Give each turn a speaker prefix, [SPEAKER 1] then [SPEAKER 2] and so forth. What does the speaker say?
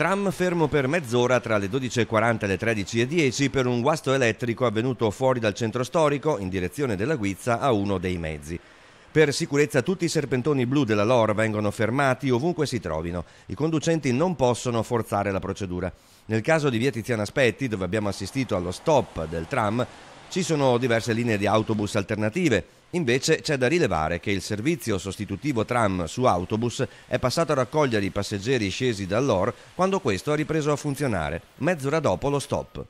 [SPEAKER 1] Tram fermo per mezz'ora tra le 12.40 e le 13.10 per un guasto elettrico avvenuto fuori dal centro storico in direzione della Guizza a uno dei mezzi. Per sicurezza tutti i serpentoni blu della LOR vengono fermati ovunque si trovino. I conducenti non possono forzare la procedura. Nel caso di via Tiziana Spetti, dove abbiamo assistito allo stop del tram, ci sono diverse linee di autobus alternative, Invece c'è da rilevare che il servizio sostitutivo tram su autobus è passato a raccogliere i passeggeri scesi dall'OR quando questo ha ripreso a funzionare, mezz'ora dopo lo stop.